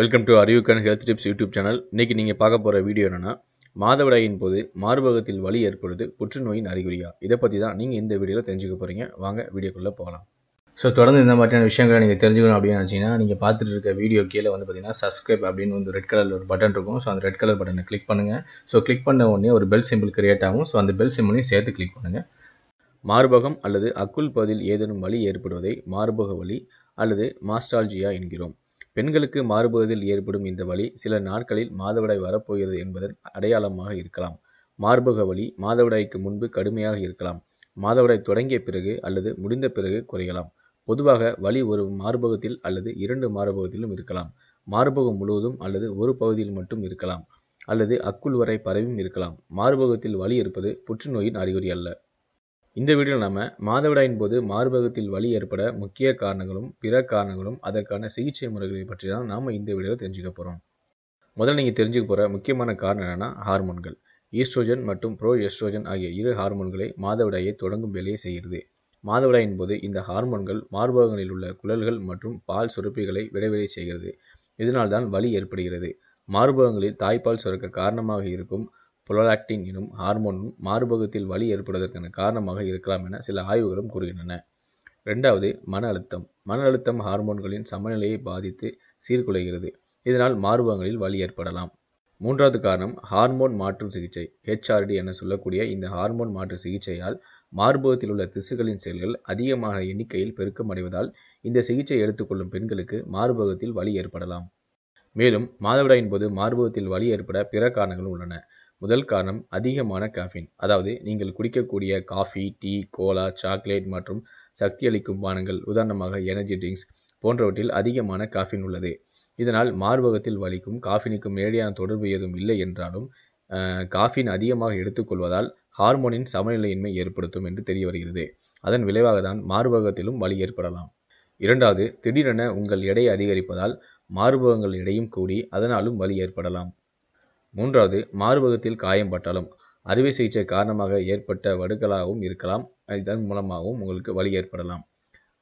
welcome to அறிவுக்கான health tips YouTube channel இன்றைக்கி நீங்கள் பார்க்க போகிற வீடியோ என்னென்னா மாதவிடாயின் போது மார்பகத்தில் வலி ஏற்படுது புற்றுநோயின் அறிகுறியா இதை பற்றி தான் நீங்கள் இந்த வீடியோவில் தெரிஞ்சுக்க போகிறீங்க வாங்க வீடியோக்குள்ளே போகலாம் ஸோ தொடர்ந்து இந்த மாதிரியான விஷயங்களை நீங்கள் தெரிஞ்சுக்கணும் அப்படின்னு நினச்சிங்கன்னா நீங்கள் பார்த்துட்டு இருக்க வீடியோ கீழே வந்து பார்த்தீங்கன்னா சப்ஸ்கிரைப் அப்படின்னு வந்து ரெட் கலரில் ஒரு பட்டன் இருக்கும் ஸோ அந்த ரெட் கலர் பட்டனை கிளிக் பண்ணுங்கள் ஸோ கிளிக் பண்ண உடனே ஒரு பெல் சிம்பிள் கிரியேட் ஆகும் ஸோ அந்த பெல் சிம்பிளையும் சேர்த்து கிளிக் பண்ணுங்கள் மார்பகம் அல்லது அக்குள் பதில் ஏதேனும் வலி ஏற்படுவதை மார்பக வலி அல்லது மாஸ்டால்ஜியா என்கிறோம் பெண்களுக்கு மாறுபதில் ஏற்படும் இந்த வழி சில நாட்களில் மாதவிடாய் வரப்போகிறது என்பதன் அடையாளமாக இருக்கலாம் மார்பக வழி மாதவிடாய்க்கு முன்பு கடுமையாக இருக்கலாம் மாதவிடாய் தொடங்கிய பிறகு அல்லது முடிந்த பிறகு குறையலாம் பொதுவாக வலி ஒரு மார்பகத்தில் அல்லது இரண்டு மார்பகத்திலும் இருக்கலாம் மார்பகம் முழுவதும் அல்லது ஒரு பகுதியில் மட்டும் இருக்கலாம் அல்லது அக்குள் வரை பரவியும் இருக்கலாம் மார்பகத்தில் வலி இருப்பது புற்றுநோயின் அறிகுறி அல்ல இந்த வீடியோவில் நாம மாதவிடாயின் போது மார்பகத்தில் வலி ஏற்பட முக்கிய காரணங்களும் பிற காரணங்களும் அதற்கான சிகிச்சை முறைகளை பற்றி தான் நாம் இந்த வீடியோவில் தெரிஞ்சுக்க போகிறோம் முதல்ல நீங்கள் தெரிஞ்சுக்க போகிற முக்கியமான காரணம் என்னென்னா ஹார்மோன்கள் ஈஸ்ட்ரோஜன் மற்றும் ப்ரோ எஸ்ட்ரோஜன் ஆகிய இரு ஹார்மோன்களை மாதவிடாயை தொடங்கும் வேலையை செய்கிறது மாதவிடாயின் போது இந்த ஹார்மோன்கள் மார்பகங்களில் உள்ள குழல்கள் மற்றும் பால் சுரப்பிகளை விடைவெளி செய்கிறது இதனால்தான் வலி ஏற்படுகிறது மார்பகங்களில் தாய்ப்பால் சுரக்க காரணமாக இருக்கும் புலோலாக்டின் எனும் ஹார்மோனும் மார்பகத்தில் வலி ஏற்படுவதற்கான காரணமாக இருக்கலாம் என சில ஆய்வுகளும் கூறுகின்றன ரெண்டாவது மன அழுத்தம் மன அழுத்தம் ஹார்மோன்களின் சமநிலையை பாதித்து சீர்குலைகிறது இதனால் மார்பகங்களில் வலி ஏற்படலாம் மூன்றாவது காரணம் ஹார்மோன் மாற்று சிகிச்சை ஹெச்ஆர்டி என சொல்லக்கூடிய இந்த ஹார்மோன் மாற்று சிகிச்சையால் மார்பகத்தில் உள்ள திசுகளின் செயல்கள் அதிகமாக எண்ணிக்கையில் பெருக்கமடைவதால் இந்த சிகிச்சை எடுத்துக்கொள்ளும் பெண்களுக்கு மார்பகத்தில் வலி ஏற்படலாம் மேலும் மாதவிடாயின் போது மார்பகத்தில் வலி ஏற்பட பிற காரணங்களும் உள்ளன முதல் காரணம் அதிகமான காஃபின் அதாவது நீங்கள் குடிக்கக்கூடிய காஃபி டீ கோலா சாக்லேட் மற்றும் சக்தியளிக்கும் பானங்கள் உதாரணமாக எனர்ஜி ட்ரிங்க்ஸ் போன்றவற்றில் அதிகமான காஃபின் உள்ளது இதனால் மார்பகத்தில் வலிக்கும் காஃபினுக்கும் நேரடியான தொடர்பு எதுவும் இல்லை என்றாலும் காஃபின் அதிகமாக எடுத்துக்கொள்வதால் ஹார்மோனின் சமநிலையின்மை ஏற்படுத்தும் என்று தெரிய வருகிறது அதன் விளைவாக தான் மார்பகத்திலும் வலி ஏற்படலாம் இரண்டாவது திடீரென உங்கள் எடை அதிகரிப்பதால் மார்பகங்கள் எடையும் கூடி அதனாலும் வலி ஏற்படலாம் மூன்றாவது மார்பகத்தில் காயம் பட்டாலும் அறுவை சிகிச்சை காரணமாக ஏற்பட்ட வடுக்களாகவும் இருக்கலாம் இதன் மூலமாகவும் உங்களுக்கு வலி ஏற்படலாம்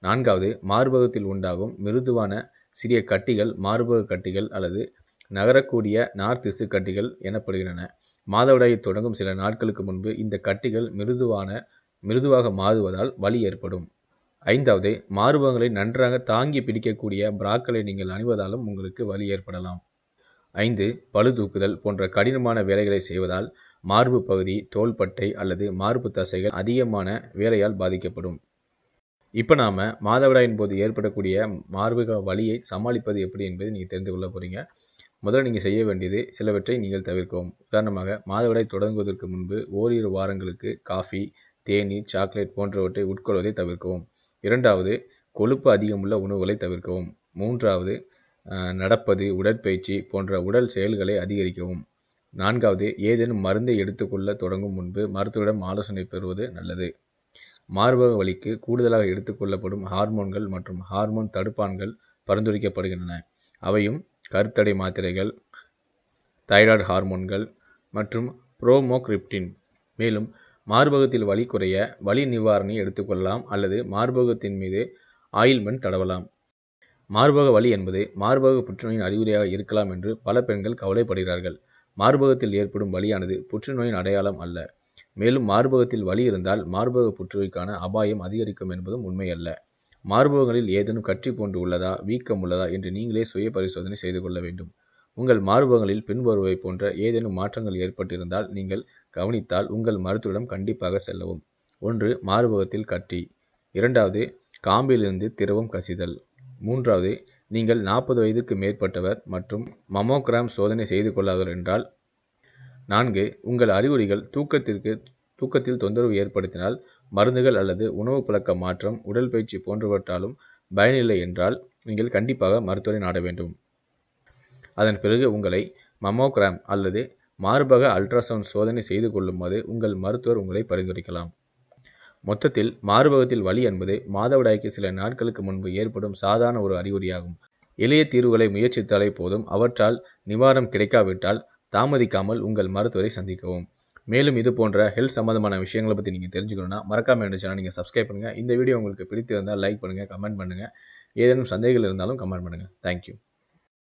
நான்காவது மார்பகத்தில் உண்டாகும் மிருதுவான சிறிய கட்டிகள் மார்பக கட்டிகள் அல்லது நகரக்கூடிய நார்த்திசு கட்டிகள் எனப்படுகின்றன மாதவிடாயை தொடங்கும் சில நாட்களுக்கு முன்பு இந்த கட்டிகள் மிருதுவான மிருதுவாக மாறுவதால் வலி ஏற்படும் ஐந்தாவது மார்பகங்களை நன்றாக தாங்கி பிடிக்கக்கூடிய பிராக்களை நீங்கள் அணிவதாலும் உங்களுக்கு வலி ஏற்படலாம் ஐந்து பளு தூக்குதல் போன்ற கடினமான வேலைகளை செய்வதால் மார்பு பகுதி தோள்பட்டை அல்லது மார்பு தசைகள் அதிகமான வேலையால் பாதிக்கப்படும் இப்போ நாம் மாதவிடாயின் போது ஏற்படக்கூடிய மார்பக வழியை சமாளிப்பது எப்படி என்பதை நீங்கள் தெரிந்து கொள்ள போகிறீங்க முதல்ல நீங்கள் செய்ய வேண்டியது சிலவற்றை நீங்கள் தவிர்க்கவும் உதாரணமாக மாதவிடாய் தொடங்குவதற்கு முன்பு ஓரிரு வாரங்களுக்கு காஃபி தேநீர் சாக்லேட் போன்றவற்றை உட்கொள்வதை தவிர்க்கவும் இரண்டாவது கொழுப்பு அதிகமுள்ள உணவுகளை தவிர்க்கவும் மூன்றாவது நடப்பது உடற்பயிற்சி போன்ற உடல் செயல்களை அதிகரிக்கவும் நான்காவது ஏதேனும் மருந்தை எடுத்துக்கொள்ள தொடங்கும் முன்பு மருத்துவரிடம் ஆலோசனை பெறுவது நல்லது மார்பக வலிக்கு கூடுதலாக எடுத்துக்கொள்ளப்படும் ஹார்மோன்கள் மற்றும் ஹார்மோன் தடுப்பான்கள் பரிந்துரைக்கப்படுகின்றன அவையும் கருத்தடை மாத்திரைகள் தைராய்டு ஹார்மோன்கள் மற்றும் புரோமோக்ரிப்டின் மேலும் மார்பகத்தில் வலி குறைய வலி நிவாரணி எடுத்துக்கொள்ளலாம் அல்லது மார்பகத்தின் மீது ஆயில்மெண்ட் தடவலாம் மார்பக வலி என்பது மார்பக புற்றுநோயின் அறிகுறியாக இருக்கலாம் என்று பல பெண்கள் கவலைப்படுகிறார்கள் மார்பகத்தில் ஏற்படும் வலியானது புற்றுநோயின் அடையாளம் அல்ல மேலும் மார்பகத்தில் வலி இருந்தால் மார்பக புற்றுநோய்க்கான அபாயம் அதிகரிக்கும் என்பதும் உண்மையல்ல மார்பகங்களில் ஏதேனும் கற்றி போன்று உள்ளதா வீக்கம் உள்ளதா என்று நீங்களே சுய பரிசோதனை செய்து கொள்ள வேண்டும் உங்கள் மார்பகங்களில் பின்வருவை போன்ற ஏதேனும் மாற்றங்கள் ஏற்பட்டிருந்தால் நீங்கள் கவனித்தால் உங்கள் மருத்துவரிடம் கண்டிப்பாக செல்லவும் ஒன்று மார்பகத்தில் கட்டி இரண்டாவது காம்பிலிருந்து திரவம் கசிதல் மூன்றாவது நீங்கள் நாற்பது வயதிற்கு மேற்பட்டவர் மற்றும் மமோகிராம் சோதனை செய்து கொள்ளாதவர் என்றால் நான்கு உங்கள் அறிகுறிகள் தூக்கத்திற்கு தூக்கத்தில் தொந்தரவு ஏற்படுத்தினால் மருந்துகள் அல்லது உணவு பழக்க மாற்றம் உடற்பயிற்சி போன்றவற்றாலும் பயனில்லை என்றால் நீங்கள் கண்டிப்பாக மருத்துவரை நாட வேண்டும் அதன் பிறகு உங்களை மமோகிராம் அல்லது மார்பக அல்ட்ராசவுண்ட் சோதனை செய்து கொள்ளும்போது உங்கள் மருத்துவர் உங்களை பரிந்துரைக்கலாம் மொத்தத்தில் மார்பகத்தில் வலி என்பது மாதவிடாய்க்கு சில நாட்களுக்கு முன்பு ஏற்படும் சாதாரண ஒரு அறிகுறியாகும் எளிய தீர்வுகளை முயற்சித்தாலே போதும் அவற்றால் நிவாரணம் கிடைக்காவிட்டால் தாமதிக்காமல் உங்கள் மருத்துவரை சந்திக்கவும் மேலும் இது போன்ற ஹெல்த் சம்மந்தமான விஷயங்களை பற்றி நீங்கள் தெரிஞ்சுக்கணும்னா மறக்காமல் என்னோட சேனல் நீங்கள் சப்ஸ்கிரைப் பண்ணுங்கள் இந்த வீடியோ உங்களுக்கு பிடித்திருந்தால் லைக் பண்ணுங்கள் கமெண்ட் பண்ணுங்கள் ஏதேனும் சந்தேகங்கள் இருந்தாலும் கமெண்ட் பண்ணுங்கள் தேங்க்யூ